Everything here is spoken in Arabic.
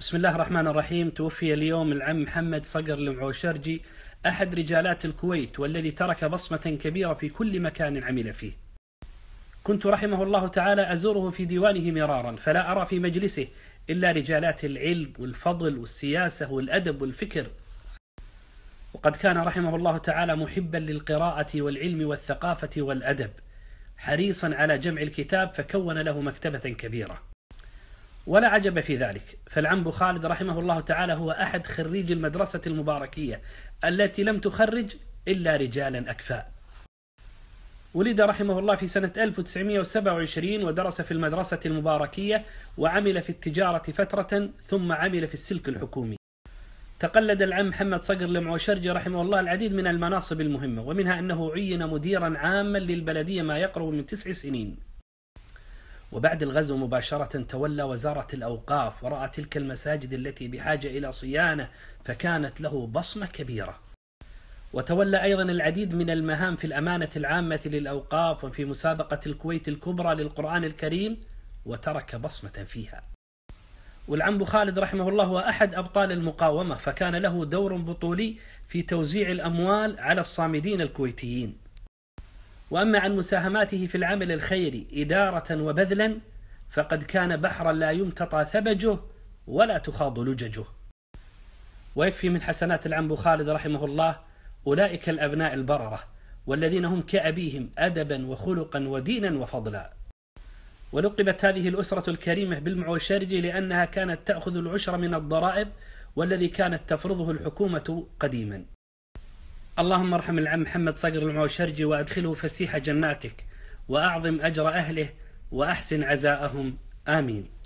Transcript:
بسم الله الرحمن الرحيم توفي اليوم العم محمد صقر المعوشرجي أحد رجالات الكويت والذي ترك بصمة كبيرة في كل مكان عمل فيه كنت رحمه الله تعالى أزوره في ديوانه مرارا فلا أرى في مجلسه إلا رجالات العلم والفضل والسياسة والأدب والفكر وقد كان رحمه الله تعالى محبا للقراءة والعلم والثقافة والأدب حريصا على جمع الكتاب فكون له مكتبة كبيرة ولا عجب في ذلك فالعم خالد رحمه الله تعالى هو أحد خريج المدرسة المباركية التي لم تخرج إلا رجالا أكفاء ولد رحمه الله في سنة 1927 ودرس في المدرسة المباركية وعمل في التجارة فترة ثم عمل في السلك الحكومي تقلد العم محمد صقر لمعوشرجي رحمه الله العديد من المناصب المهمة ومنها أنه عين مديرا عاما للبلدية ما يقرب من تسع سنين وبعد الغزو مباشرة تولى وزارة الأوقاف ورأى تلك المساجد التي بحاجة إلى صيانة فكانت له بصمة كبيرة وتولى أيضا العديد من المهام في الأمانة العامة للأوقاف وفي مسابقة الكويت الكبرى للقرآن الكريم وترك بصمة فيها والعم خالد رحمه الله هو أحد أبطال المقاومة فكان له دور بطولي في توزيع الأموال على الصامدين الكويتيين وأما عن مساهماته في العمل الخيري إدارة وبذلا فقد كان بحرا لا يمتطى ثبجه ولا تخاض لججه ويكفي من حسنات العم خالد رحمه الله أولئك الأبناء البررة والذين هم كأبيهم أدبا وخلقا ودينا وفضلا ولقبت هذه الأسرة الكريمة بالمعوشرجي لأنها كانت تأخذ العشر من الضرائب والذي كانت تفرضه الحكومة قديما اللهم ارحم العم محمد صقر المعوشرجي وادخله فسيح جناتك واعظم اجر اهله واحسن عزاءهم امين